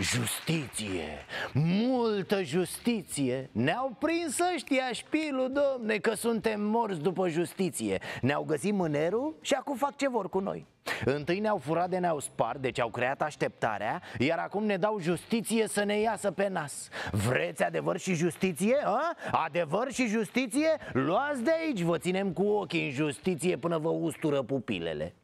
Justiție, multă justiție Ne-au prins ăștia șpilul, domne, că suntem morți după justiție Ne-au găsit mânerul și acum fac ce vor cu noi Întâi ne-au furat de ne-au spart, deci au creat așteptarea Iar acum ne dau justiție să ne iasă pe nas Vreți adevăr și justiție? A? Adevăr și justiție? Luați de aici, vă ținem cu ochii în justiție până vă ustură pupilele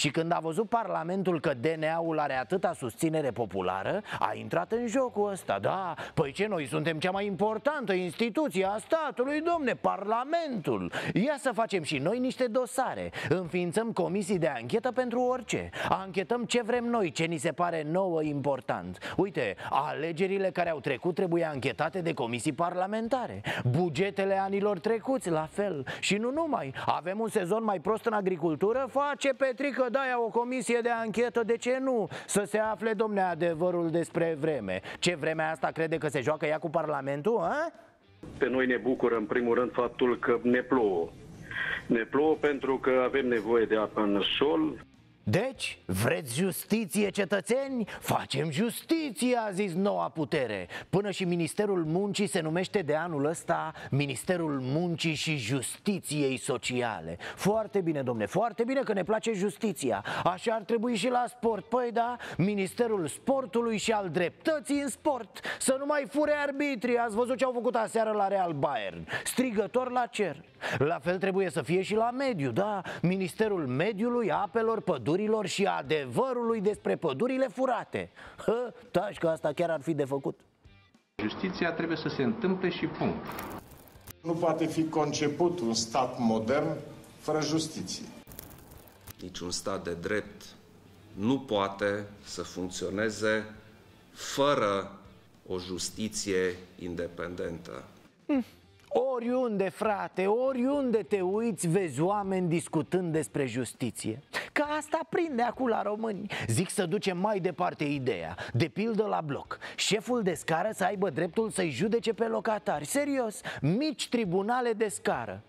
și când a văzut Parlamentul că DNA-ul are atâta susținere populară, a intrat în jocul ăsta, da. Păi ce, noi suntem cea mai importantă instituție a statului, domne, Parlamentul. Ia să facem și noi niște dosare. Înființăm comisii de anchetă pentru orice. Anchetăm ce vrem noi, ce ni se pare nouă important. Uite, alegerile care au trecut trebuie anchetate de comisii parlamentare. Bugetele anilor trecuți, la fel. Și nu numai. Avem un sezon mai prost în agricultură? Face Petrică dai o comisie de anchetă, de ce nu? Să se afle, domne, adevărul despre vreme. Ce vremea asta crede că se joacă ea cu Parlamentul, a? Pe noi ne bucură, în primul rând, faptul că ne plouă. Ne plouă pentru că avem nevoie de apă în sol, deci, vreți justiție, cetățeni? Facem justiție, a zis noua putere. Până și Ministerul Muncii se numește de anul ăsta Ministerul Muncii și Justiției Sociale. Foarte bine, domne, foarte bine că ne place justiția. Așa ar trebui și la sport. Păi da, Ministerul Sportului și al Dreptății în Sport. Să nu mai fure arbitrii. Ați văzut ce au făcut aseară la Real Bayern. Strigător la cer. La fel trebuie să fie și la mediu, da. Ministerul Mediului, Apelor, Pădurilor pădurilor și adevărului despre pădurile furate. Hă, da, și că asta chiar ar fi de făcut. Justiția trebuie să se întâmple și punct. Nu poate fi conceput un stat modern fără justiție. Niciun stat de drept nu poate să funcționeze fără o justiție independentă. Mm. Oriunde, frate, oriunde te uiți, vezi oameni discutând despre justiție. Că asta prinde acum la români. Zic să ducem mai departe ideea. De pildă la bloc. Șeful de scară să aibă dreptul să-i judece pe locatari. Serios, mici tribunale de scară.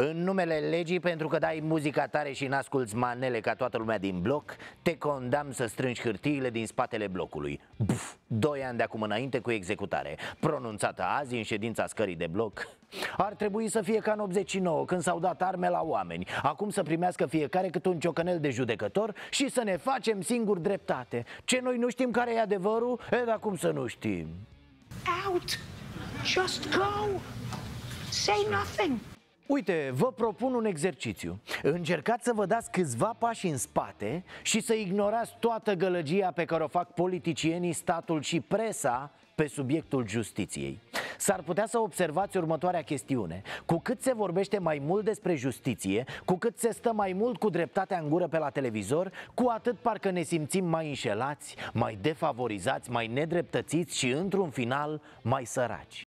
În numele legii, pentru că dai muzica tare și n-asculți manele ca toată lumea din bloc, te condamn să strângi hârtiile din spatele blocului. Buf, doi ani de acum înainte cu executare, pronunțată azi în ședința scării de bloc. Ar trebui să fie ca în 89, când s-au dat arme la oameni. Acum să primească fiecare cât un ciocănel de judecător și să ne facem singuri dreptate. Ce noi nu știm care e adevărul? E, dar cum să nu știm? Out! Just go! Say nothing! Uite, vă propun un exercițiu. Încercați să vă dați câțiva pași în spate și să ignorați toată gălăgia pe care o fac politicienii, statul și presa pe subiectul justiției. S-ar putea să observați următoarea chestiune. Cu cât se vorbește mai mult despre justiție, cu cât se stă mai mult cu dreptatea în gură pe la televizor, cu atât parcă ne simțim mai înșelați, mai defavorizați, mai nedreptățiți și, într-un final, mai săraci.